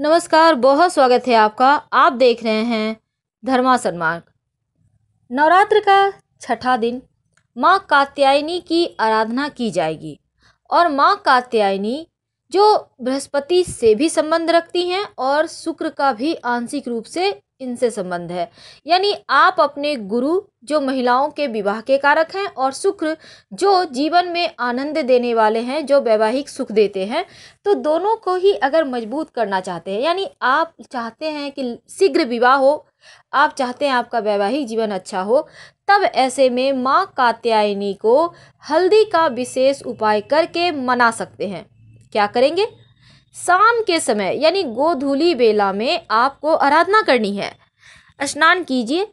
नमस्कार बहुत स्वागत है आपका आप देख रहे हैं धर्मासन मार्ग नवरात्र का छठा दिन माँ कात्यायनी की आराधना की जाएगी और माँ कात्यायनी जो बृहस्पति से भी संबंध रखती हैं और शुक्र का भी आंशिक रूप से इनसे संबंध है यानी आप अपने गुरु जो महिलाओं के विवाह के कारक हैं और शुक्र जो जीवन में आनंद देने वाले हैं जो वैवाहिक सुख देते हैं तो दोनों को ही अगर मजबूत करना चाहते हैं यानी आप चाहते हैं कि शीघ्र विवाह हो आप चाहते हैं आपका वैवाहिक जीवन अच्छा हो तब ऐसे में माँ कात्यायनी को हल्दी का विशेष उपाय करके मना सकते हैं क्या करेंगे शाम के समय यानी गोधूली बेला में आपको आराधना करनी है स्नान कीजिए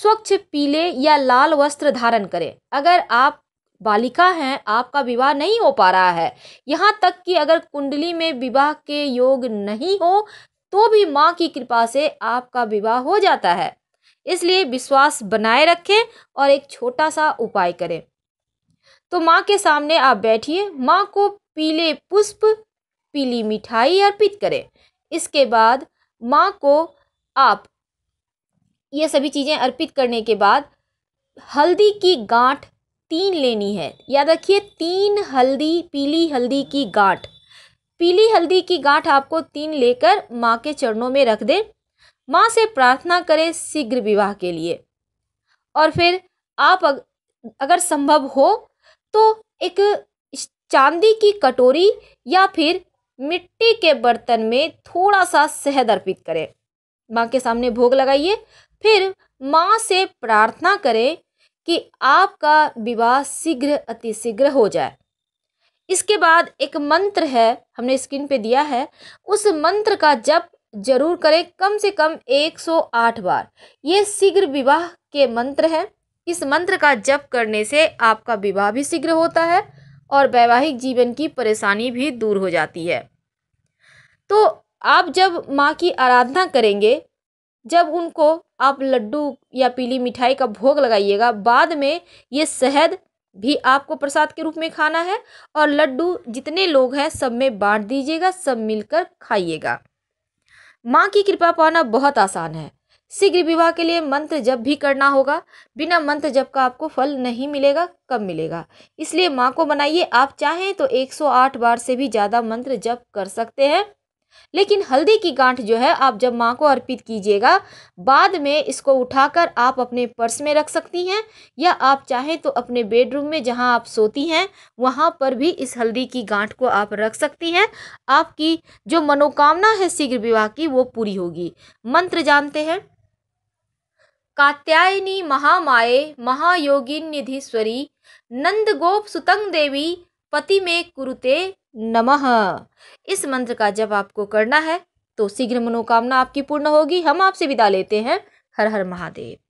स्वच्छ पीले या लाल वस्त्र धारण करें अगर आप बालिका हैं आपका विवाह नहीं हो पा रहा है यहाँ तक कि अगर कुंडली में विवाह के योग नहीं हो तो भी माँ की कृपा से आपका विवाह हो जाता है इसलिए विश्वास बनाए रखें और एक छोटा सा उपाय करें तो माँ के सामने आप बैठिए माँ को पीले पुष्प पीली मिठाई अर्पित करें इसके बाद माँ को आप ये सभी चीज़ें अर्पित करने के बाद हल्दी की गांठ तीन लेनी है याद रखिए तीन हल्दी पीली हल्दी की गांठ पीली हल्दी की गांठ आपको तीन लेकर माँ के चरणों में रख दें माँ से प्रार्थना करें शीघ्र विवाह के लिए और फिर आप अगर संभव हो तो एक चांदी की कटोरी या फिर मिट्टी के बर्तन में थोड़ा सा शहद अर्पित करें माँ के सामने भोग लगाइए फिर माँ से प्रार्थना करें कि आपका विवाह शीघ्र अतिशीघ्र हो जाए इसके बाद एक मंत्र है हमने स्क्रीन पे दिया है उस मंत्र का जप जरूर करें कम से कम 108 बार ये शीघ्र विवाह के मंत्र है इस मंत्र का जप करने से आपका विवाह भी शीघ्र होता है और वैवाहिक जीवन की परेशानी भी दूर हो जाती है तो आप जब माँ की आराधना करेंगे जब उनको आप लड्डू या पीली मिठाई का भोग लगाइएगा बाद में ये शहद भी आपको प्रसाद के रूप में खाना है और लड्डू जितने लोग हैं सब में बांट दीजिएगा सब मिलकर खाइएगा माँ की कृपा पाना बहुत आसान है शीघ्र विवाह के लिए मंत्र जब भी करना होगा बिना मंत्र जब का आपको फल नहीं मिलेगा कब मिलेगा इसलिए माँ को बनाइए आप चाहें तो 108 बार से भी ज़्यादा मंत्र जब कर सकते हैं लेकिन हल्दी की गांठ जो है आप जब माँ को अर्पित कीजिएगा बाद में इसको उठाकर आप अपने पर्स में रख सकती हैं या आप चाहें तो अपने बेडरूम में जहाँ आप सोती हैं वहाँ पर भी इस हल्दी की गांठ को आप रख सकती हैं आपकी जो मनोकामना है शीघ्र विवाह की वो पूरी होगी मंत्र जानते हैं कात्यायनी महामाये महायोगिन्यधीश्वरी नंद गोप सुतंग देवी पति में कुरुते नमः इस मंत्र का जब आपको करना है तो शीघ्र मनोकामना आपकी पूर्ण होगी हम आपसे विदा लेते हैं हर हर महादेव